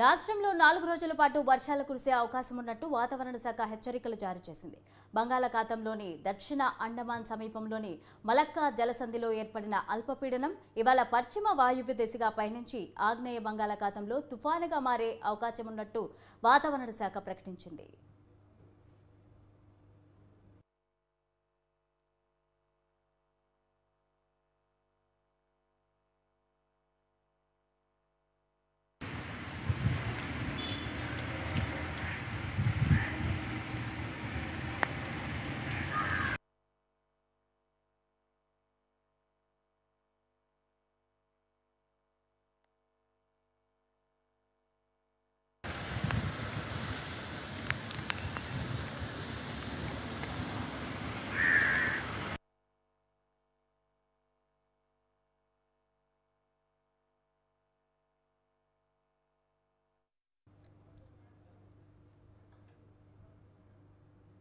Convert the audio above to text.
రాష్ట్రంలో నాలుగు రోజుల పాటు వర్షాలు కురిసే అవకాశం ఉన్నట్టు వాతావరణ శాఖ హెచ్చరికలు జారీ చేసింది బంగాళాఖాతంలోని దక్షిణ అండమాన్ సమీపంలోని మలక్కా జలసంధిలో ఏర్పడిన అల్పపీడనం ఇవాళ పశ్చిమ వాయువ్య దిశగా పయనించి ఆగ్నేయ బంగాళాఖాతంలో తుఫానుగా మారే అవకాశం ఉన్నట్టు వాతావరణ శాఖ ప్రకటించింది